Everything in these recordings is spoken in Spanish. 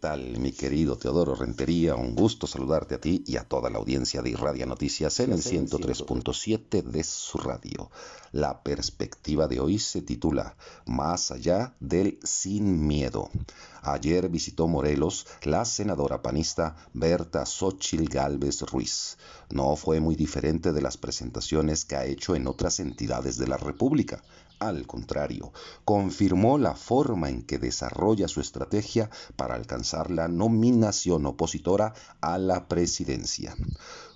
tal, mi querido Teodoro Rentería? Un gusto saludarte a ti y a toda la audiencia de Irradia Noticias en el 103.7 de su radio. La perspectiva de hoy se titula Más allá del sin miedo. Ayer visitó Morelos la senadora panista Berta Xochil Gálvez Ruiz. No fue muy diferente de las presentaciones que ha hecho en otras entidades de la República. Al contrario, confirmó la forma en que desarrolla su estrategia para alcanzar la nominación opositora a la presidencia.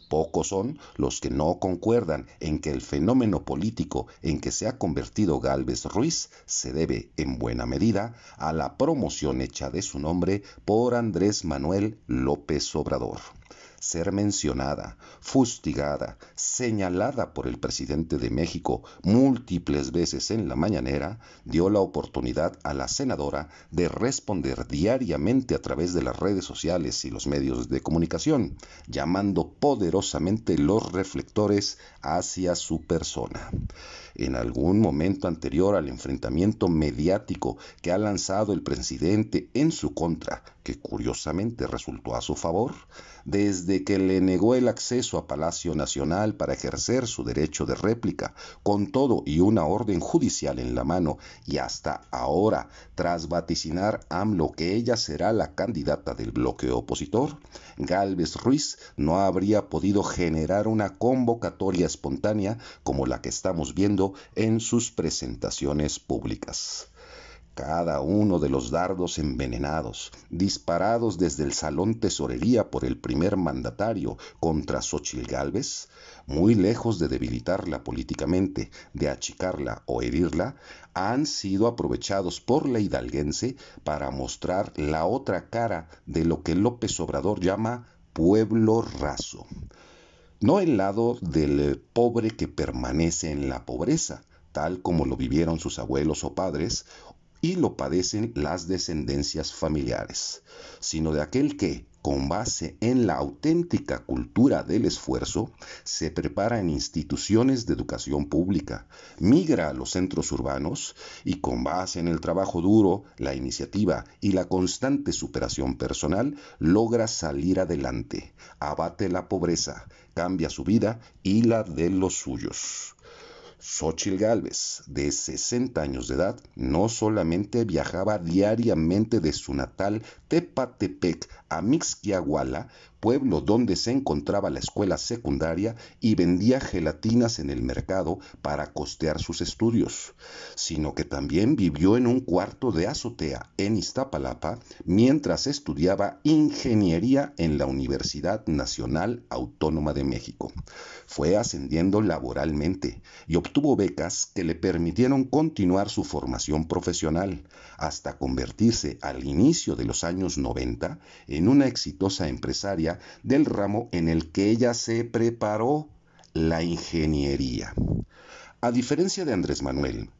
Pocos son los que no concuerdan en que el fenómeno político en que se ha convertido Galvez Ruiz se debe, en buena medida, a la promoción hecha de su nombre por Andrés Manuel López Obrador ser mencionada, fustigada, señalada por el presidente de México múltiples veces en la mañanera, dio la oportunidad a la senadora de responder diariamente a través de las redes sociales y los medios de comunicación, llamando poderosamente los reflectores hacia su persona. En algún momento anterior al enfrentamiento mediático que ha lanzado el presidente en su contra, que curiosamente resultó a su favor, desde que le negó el acceso a Palacio Nacional para ejercer su derecho de réplica, con todo y una orden judicial en la mano, y hasta ahora, tras vaticinar AMLO que ella será la candidata del bloque opositor, Galvez Ruiz no habría podido generar una convocatoria espontánea como la que estamos viendo en sus presentaciones públicas cada uno de los dardos envenenados, disparados desde el salón tesorería por el primer mandatario contra Xochitl muy lejos de debilitarla políticamente, de achicarla o herirla, han sido aprovechados por la hidalguense para mostrar la otra cara de lo que López Obrador llama pueblo raso. No el lado del pobre que permanece en la pobreza, tal como lo vivieron sus abuelos o padres, y lo padecen las descendencias familiares, sino de aquel que, con base en la auténtica cultura del esfuerzo, se prepara en instituciones de educación pública, migra a los centros urbanos y con base en el trabajo duro, la iniciativa y la constante superación personal, logra salir adelante, abate la pobreza, cambia su vida y la de los suyos. Xochil Gálvez, de 60 años de edad, no solamente viajaba diariamente de su natal Tepatepec a Mixquiahuala, pueblo donde se encontraba la escuela secundaria y vendía gelatinas en el mercado para costear sus estudios, sino que también vivió en un cuarto de azotea en Iztapalapa mientras estudiaba ingeniería en la Universidad Nacional Autónoma de México. Fue ascendiendo laboralmente y obtuvo becas que le permitieron continuar su formación profesional hasta convertirse al inicio de los años 90 en una exitosa empresaria del ramo en el que ella se preparó, la ingeniería. A diferencia de Andrés Manuel,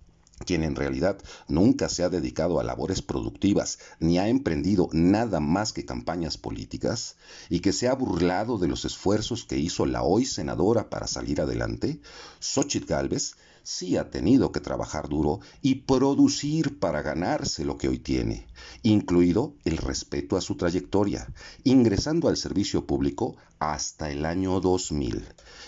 quien en realidad nunca se ha dedicado a labores productivas ni ha emprendido nada más que campañas políticas, y que se ha burlado de los esfuerzos que hizo la hoy senadora para salir adelante, Xochitl Galvez sí ha tenido que trabajar duro y producir para ganarse lo que hoy tiene, incluido el respeto a su trayectoria, ingresando al servicio público hasta el año 2000.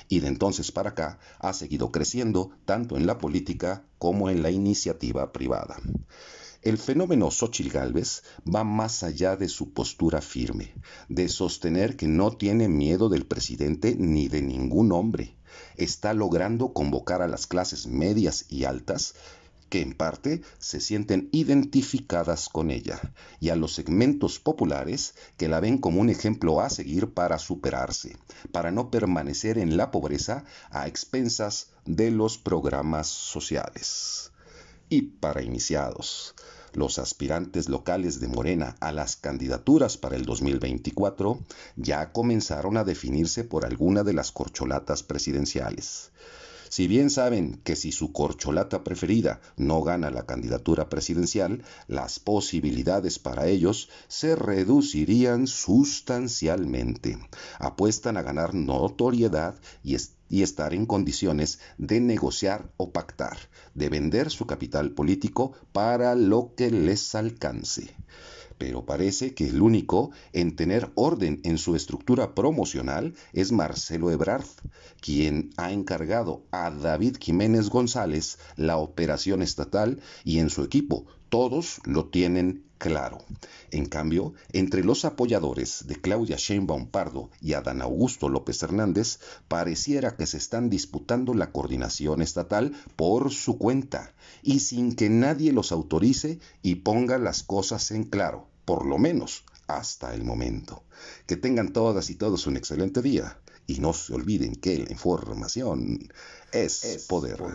Y de entonces para acá ha seguido creciendo tanto en la política como en la iniciativa privada. El fenómeno Xochitl Gálvez va más allá de su postura firme, de sostener que no tiene miedo del presidente ni de ningún hombre está logrando convocar a las clases medias y altas que en parte se sienten identificadas con ella, y a los segmentos populares que la ven como un ejemplo a seguir para superarse, para no permanecer en la pobreza a expensas de los programas sociales. Y para iniciados, los aspirantes locales de Morena a las candidaturas para el 2024 ya comenzaron a definirse por alguna de las corcholatas presidenciales. Si bien saben que si su corcholata preferida no gana la candidatura presidencial, las posibilidades para ellos se reducirían sustancialmente. Apuestan a ganar notoriedad y y estar en condiciones de negociar o pactar, de vender su capital político para lo que les alcance pero parece que el único en tener orden en su estructura promocional es Marcelo Ebrard, quien ha encargado a David Jiménez González la operación estatal y en su equipo todos lo tienen claro. En cambio, entre los apoyadores de Claudia Sheinbaum Pardo y Adán Augusto López Hernández, pareciera que se están disputando la coordinación estatal por su cuenta y sin que nadie los autorice y ponga las cosas en claro, por lo menos hasta el momento. Que tengan todas y todos un excelente día y no se olviden que la información es, poder.